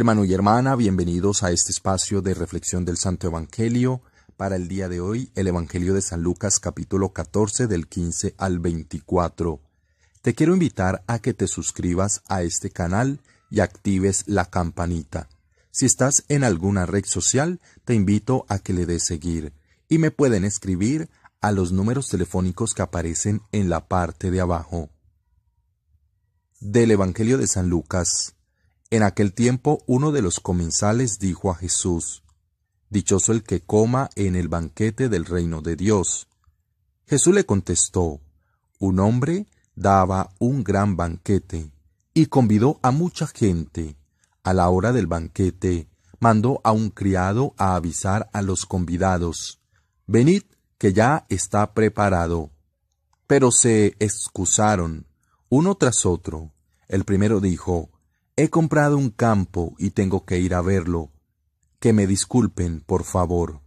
Hermano y hermana, bienvenidos a este espacio de reflexión del Santo Evangelio. Para el día de hoy, el Evangelio de San Lucas capítulo 14 del 15 al 24. Te quiero invitar a que te suscribas a este canal y actives la campanita. Si estás en alguna red social, te invito a que le des seguir y me pueden escribir a los números telefónicos que aparecen en la parte de abajo. Del Evangelio de San Lucas en aquel tiempo uno de los comensales dijo a Jesús, Dichoso el que coma en el banquete del reino de Dios. Jesús le contestó, Un hombre daba un gran banquete, y convidó a mucha gente. A la hora del banquete, mandó a un criado a avisar a los convidados, Venid, que ya está preparado. Pero se excusaron, uno tras otro. El primero dijo, He comprado un campo y tengo que ir a verlo. Que me disculpen, por favor.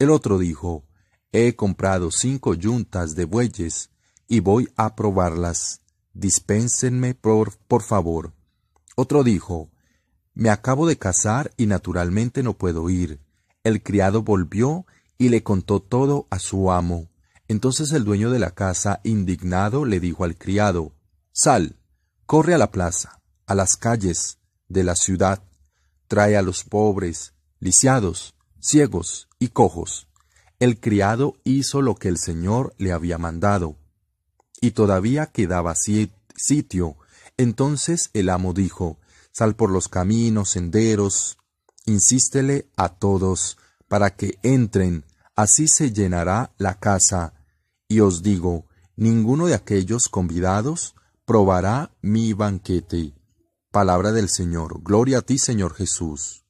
El otro dijo, He comprado cinco yuntas de bueyes y voy a probarlas. Dispénsenme, por, por favor. Otro dijo, Me acabo de casar y naturalmente no puedo ir. El criado volvió y le contó todo a su amo. Entonces el dueño de la casa, indignado, le dijo al criado, Sal, corre a la plaza a las calles de la ciudad, trae a los pobres, lisiados, ciegos y cojos. El criado hizo lo que el Señor le había mandado, y todavía quedaba sitio. Entonces el amo dijo, Sal por los caminos, senderos, insístele a todos, para que entren, así se llenará la casa. Y os digo, ninguno de aquellos convidados probará mi banquete. Palabra del Señor. Gloria a ti, Señor Jesús.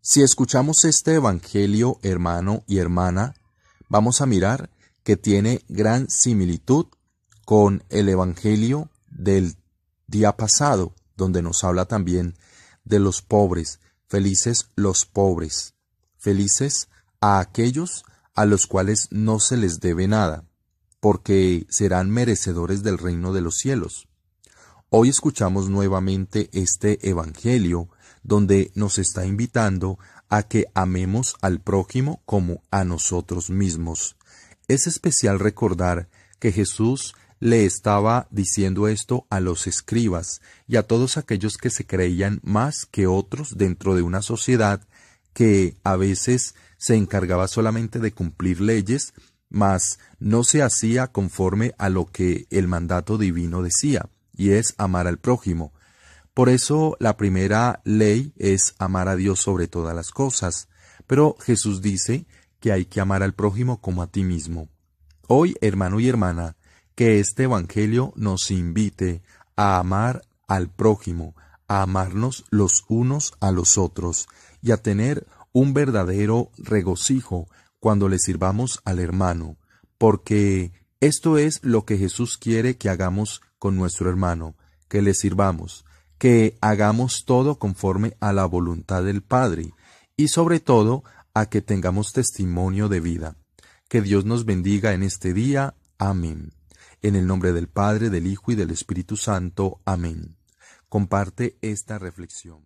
Si escuchamos este Evangelio, hermano y hermana, vamos a mirar que tiene gran similitud con el Evangelio del día pasado, donde nos habla también de los pobres, felices los pobres, felices a aquellos a los cuales no se les debe nada, porque serán merecedores del reino de los cielos. Hoy escuchamos nuevamente este Evangelio donde nos está invitando a que amemos al prójimo como a nosotros mismos. Es especial recordar que Jesús le estaba diciendo esto a los escribas y a todos aquellos que se creían más que otros dentro de una sociedad que a veces se encargaba solamente de cumplir leyes, mas no se hacía conforme a lo que el mandato divino decía y es amar al prójimo. Por eso la primera ley es amar a Dios sobre todas las cosas, pero Jesús dice que hay que amar al prójimo como a ti mismo. Hoy, hermano y hermana, que este Evangelio nos invite a amar al prójimo, a amarnos los unos a los otros y a tener un verdadero regocijo cuando le sirvamos al hermano, porque esto es lo que Jesús quiere que hagamos con nuestro hermano, que le sirvamos, que hagamos todo conforme a la voluntad del Padre, y sobre todo a que tengamos testimonio de vida. Que Dios nos bendiga en este día. Amén. En el nombre del Padre, del Hijo y del Espíritu Santo. Amén. Comparte esta reflexión.